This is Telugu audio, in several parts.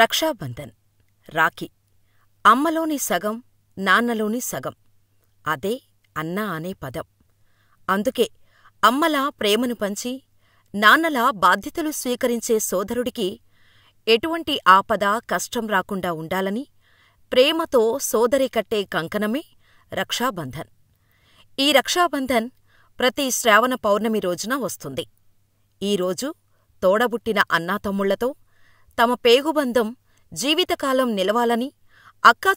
రక్షాబంధన్ రాఖీ అమ్మలోని సగం నాన్నలోని సగం అదే అన్న అనే పదం అందుకే అమ్మలా ప్రేమను పంచి నాన్నలా బాధ్యతలు స్వీకరించే సోదరుడికి ఎటువంటి ఆపద కష్టం రాకుండా ఉండాలని ప్రేమతో సోదరి కట్టే కంకణమే రక్షాబంధన్ ఈ రక్షాబంధన్ ప్రతి శ్రావణ పౌర్ణమి రోజున వస్తుంది ఈరోజు తోడబుట్టిన అన్నాతమ్ముళ్లతో తమ పేగుబంధం జీవితకాలం నిలవాలని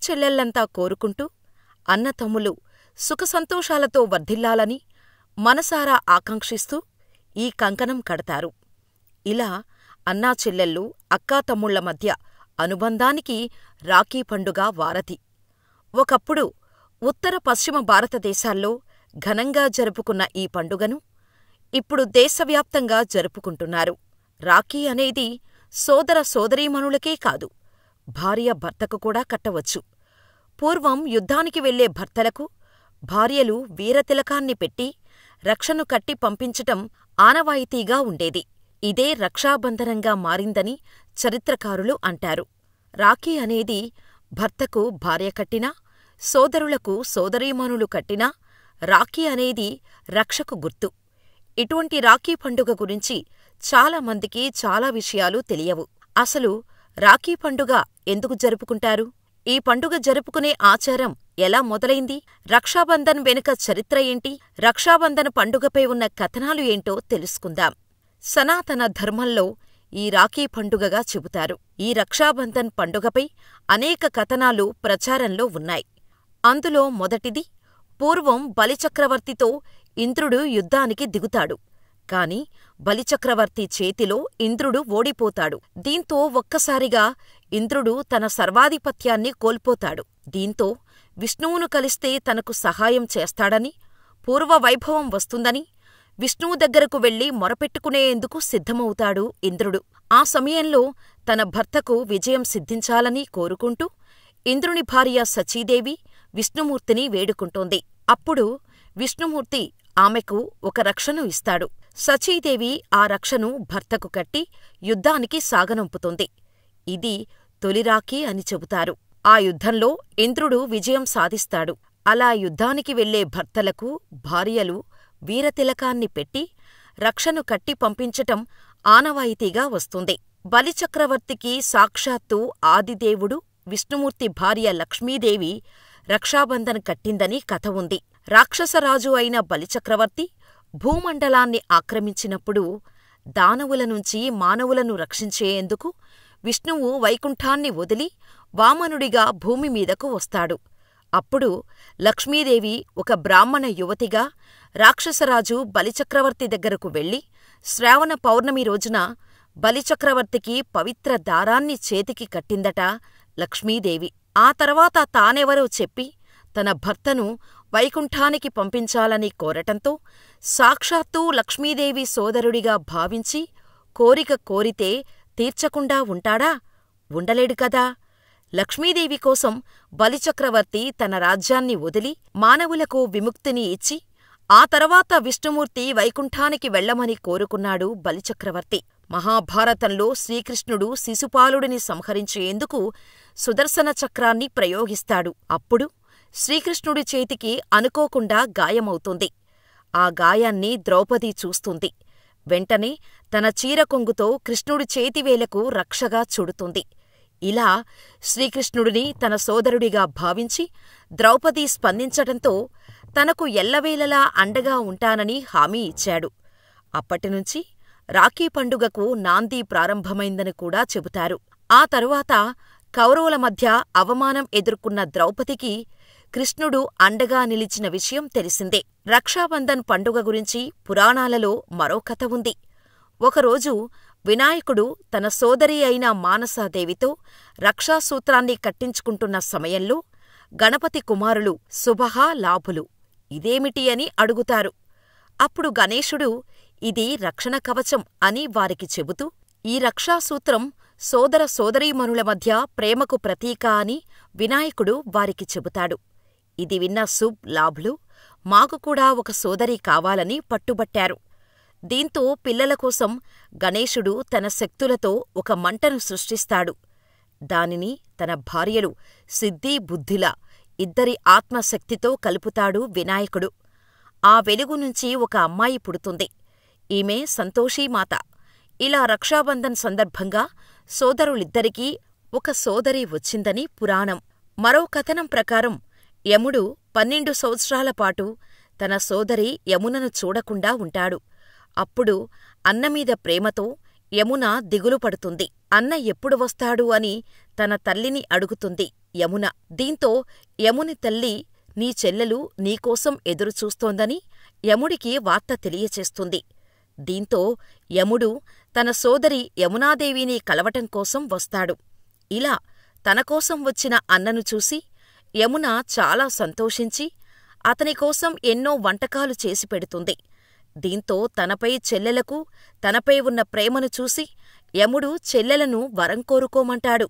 చెల్లెళ్లంతా కోరుకుంటూ అన్నతమ్ములు సుఖసంతోషాలతో వర్ధిల్లాలని మనసారా ఆకాంక్షిస్తూ ఈ కంకణం కడతారు ఇలా చెల్లెళ్ళు అక్కాతమ్ముళ్ల మధ్య అనుబంధానికి రాఖీ పండుగ వారధి ఒకప్పుడు ఉత్తర పశ్చిమ భారతదేశాల్లో ఘనంగా జరుపుకున్న ఈ పండుగను ఇప్పుడు దేశవ్యాప్తంగా జరుపుకుంటున్నారు రాఖీ అనేది సోదర సోదరీమణులకే కాదు భార్య భర్తకు కూడా కట్టవచ్చు పూర్వం యుద్ధానికి వెళ్లే భర్తలకు భార్యలు వీరతిలకాన్ని పెట్టి రక్షను కట్టి పంపించటం ఆనవాయితీగా ఉండేది ఇదే రక్షాబంధనంగా మారిందని చరిత్రకారులు అంటారు రాఖీ అనేది భర్తకు భార్య కట్టినా సోదరులకు సోదరీమణులు కట్టినా రాఖీ అనేది రక్షకు గుర్తు ఇటువంటి రాఖీ పండుగ గురించి చాలామందికి చాలా విషయాలు తెలియవు. అసలు రాఖీ పండుగ ఎందుకు జరుపుకుంటారు? ఈ పండుగ జరుపుకునే ఆచారం ఎలా మొదలైంది? రక్షాబంధన్ వెనుక చరిత్ర ఏంటి? రక్షాబంధన్ పండుగపై ఉన్న కథనాలు ఏంటో తెలుసుకుందాం. సనాతన ధర్మంలో ఈ రాఖీ పండుగగా చెబుతారు. ఈ రక్షాబంధన్ పండుగపై అనేక కథనాలు ప్రచారంలో ఉన్నాయి. అందులో మొదటిది పూర్వం బలిచక్రవర్తితో ఇంద్రుడు యుద్ధానికి దిగుతాడు. కాని బలిచక్రవర్తి చేతిలో ఇంద్రుడు ఓడిపోతాడు దీంతో ఒక్కసారిగా ఇంద్రుడు తన సర్వాధిపత్యాన్ని కోల్పోతాడు దీంతో విష్ణువును కలిస్తే తనకు సహాయం చేస్తాడని పూర్వవైభవం వస్తుందని విష్ణువు దగ్గరకు వెళ్లి మొరపెట్టుకునేందుకు సిద్ధమవుతాడు ఇంద్రుడు ఆ సమయంలో తన భర్తకు విజయం సిద్ధించాలని కోరుకుంటూ ఇంద్రుని భార్య సచీదేవి విష్ణుమూర్తిని వేడుకుంటోంది అప్పుడు విష్ణుమూర్తి ఆమెకు ఒక రక్షను ఇస్తాడు సచీదేవి ఆ రక్షను భర్తకు కట్టి యుద్ధానికి సాగనంపుతుంది. ఇది తొలిరాఖీ అని చెబుతారు. ఆ యుద్ధంలో ఇంద్రుడు విజయం సాధిస్తాడు. అలా యుద్ధానికి వెళ్లే భర్తలకు భార్యలు వీరతిలకాన్ని పెట్టి రక్షను కట్టి పంపించటం ఆనవాయితీగా వస్తుంది. బలిచక్రవర్తికి సాక్షాత్తు ఆదిదేవుడు విష్ణుమూర్తి భార్య లక్ష్మీదేవి రక్షాబంధన్ కట్టిందని కథ ఉంది. రాక్షసరాజు అయిన బలిచక్రవర్తి భూమండలాన్ని ఆక్రమించినప్పుడు దానవుల నుంచి మానవులను రక్షించేందుకు విష్ణువు వైకుంఠాన్ని వదిలి వామనుడిగా భూమి మీదకు వస్తాడు అప్పుడు లక్ష్మీదేవి ఒక బ్రాహ్మణ యువతిగా రాక్షసరాజు బలిచక్రవర్తి దగ్గరకు వెళ్లి శ్రావణ పౌర్ణమి రోజున బలిచక్రవర్తికి పవిత్ర దారాన్ని చేతికి కట్టిందట లక్ష్మీదేవి ఆ తర్వాత తానెవరో చెప్పి తన భర్తను వైకుంఠానికి పంపించాలని కోరటంతో సాక్షాత్తూ లక్ష్మీదేవి సోదరుడిగా భావించి కోరిక కోరితే తీర్చకుండా ఉంటాడా ఉండలేడు కదా లక్ష్మీదేవి కోసం బలిచక్రవర్తి తన రాజ్యాన్ని వదిలి మానవులకు విముక్తిని ఇచ్చి ఆ తర్వాత విష్ణుమూర్తి వైకుంఠానికి వెళ్లమని కోరుకున్నాడు బలిచక్రవర్తి మహాభారతంలో శ్రీకృష్ణుడు శిశుపాలుడిని సంహరించేందుకు సుదర్శన చక్రాన్ని ప్రయోగిస్తాడు అప్పుడు శ్రీకృష్ణుడి చేతికి అనుకోకుండా గాయమవుతుంది ఆ గాయాన్ని ద్రౌపది చూస్తుంది వెంటనే తన చీరకొంగుతో కృష్ణుడి చేతివేలకు రక్షగా చుడుతుంది ఇలా శ్రీకృష్ణుడిని తన సోదరుడిగా భావించి ద్రౌపది స్పందించటంతో తనకు ఎల్లవేళలా అండగా ఉంటానని హామీ ఇచ్చాడు అప్పటినుంచి రాఖీ పండుగకు నాంది ప్రారంభమైందని కూడా చెబుతారు ఆ తరువాత కౌరవుల మధ్య అవమానం ఎదుర్కొన్న ద్రౌపదికి కృష్ణుడు అండగా నిలిచిన విషయం తెలిసిందే రక్షాబంధన్ పండుగ గురించి పురాణాలలో మరో కథ ఉంది ఒకరోజు వినాయకుడు తన సోదరి అయిన మానసాదేవితో రక్షాసూత్రాన్ని కట్టించుకుంటున్న సమయంలో గణపతి కుమారులు శుభహా లాభులు ఇదేమిటి అని అడుగుతారు అప్పుడు గణేశుడు ఇది రక్షణ కవచం అని వారికి చెబుతూ ఈ రక్షాసూత్రం సోదర సోదరీమణుల మధ్య ప్రేమకు ప్రతీక అని వినాయకుడు వారికి చెబుతాడు ఇది విన్న సుబ్ లాభ్లు మాకు కూడా ఒక సోదరి కావాలని పట్టుబట్టారు దీంతో పిల్లల కోసం గణేశుడు తన శక్తులతో ఒక మంటను సృష్టిస్తాడు దానిని తన భార్యలు సిద్ధి బుద్ధిల ఇద్దరి ఆత్మశక్తితో కలుపుతాడు వినాయకుడు ఆ వెలుగు నుంచి ఒక అమ్మాయి పుడుతుంది ఈమె సంతోషీమాత ఇలా రక్షాబంధన్ సందర్భంగా సోదరులిద్దరికీ ఒక సోదరి వచ్చిందని పురాణం మరో కథనం ప్రకారం యముడు పన్నెండు సంవత్సరాలపాటు తన సోదరి యమునను చూడకుండా ఉంటాడు. అప్పుడు అన్నమీద ప్రేమతో యమున పడుతుంది అన్న ఎప్పుడు వస్తాడు అని తన తల్లిని అడుగుతుంది యమున. దీంతో యముని తల్లి నీ చెల్లెలు నీకోసం ఎదురుచూస్తోందని యముడికి వార్త తెలియచేస్తుంది. దీంతో యముడు తన సోదరి యమునాదేవిని కలవటంకోసం వస్తాడు. ఇలా తనకోసం వచ్చిన అన్నను చూసి యమున చాలా సంతోషించి అతనికోసం ఎన్నో వంటకాలు చేసిపెడుతుంది దీంతో తనపై చెల్లెలకు తనపై ఉన్న ప్రేమను చూసి యముడు చెల్లెలను వరం కోరుకోమంటాడు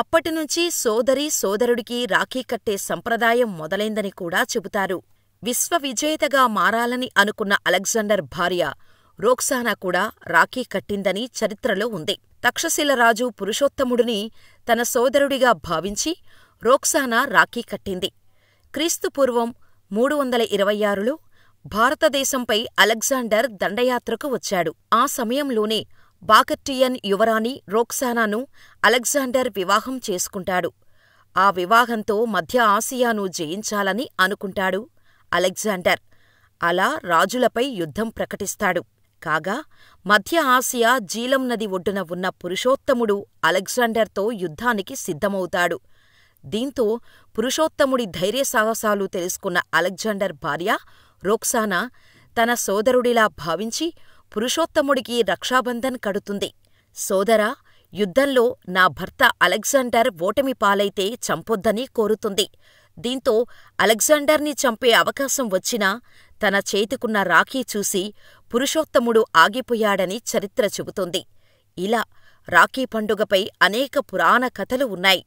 అప్పటినుంచి సోదరీ సోదరుడికి రాఖీ కట్టే సంప్రదాయం మొదలైందని కూడా చెబుతారు విశ్వవిజేతగా మారాలని అనుకున్న అలెగ్జాండర్ భార్య రోక్సానా కూడా రాఖీ కట్టిందని చరిత్రలో ఉంది తక్షశిలరాజు పురుషోత్తముడిని తన సోదరుడిగా భావించి రోక్సానా రాఖీ కట్టింది క్రీస్తుపూర్వం మూడు వందల ఇరవై ఆరులో భారతదేశంపై అలెగ్జాండర్ దండయాత్రకు వచ్చాడు ఆ సమయంలోనే బాకర్టియన్ యువరాణి రోక్సానాను అలెగ్జాండర్ వివాహం చేసుకుంటాడు ఆ వివాహంతో మధ్య ఆసియాను జయించాలని అనుకుంటాడు అలెగ్జాండర్ అలా రాజులపై యుద్ధం ప్రకటిస్తాడు కాగా మధ్య ఆసియా జీలం నది ఒడ్డున ఉన్న పురుషోత్తముడు అలెగ్జాండర్తో యుద్ధానికి సిద్ధమవుతాడు దీంతో పురుషోత్తముడి ధైర్య సాహసాలు తెలుసుకున్న అలెగ్జాండర్ భార్య రోక్సానా తన సోదరుడిలా భావించి పురుషోత్తముడికి రక్షాబంధన్ కడుతుంది. సోదరా, యుద్ధంలో నా భర్త అలెగ్జాండర్ ఓటమి పాలైతే చంపొద్దని కోరుతుంది. దీంతో అలెగ్జాండర్ని చంపే అవకాశం వచ్చినా, తన చేతికున్న రాఖీ చూసి పురుషోత్తముడు ఆగిపోయాడని చరిత్ర చెబుతుంది ఇలా రాఖీ పండుగపై అనేక పురాణ కథలు ఉన్నాయి.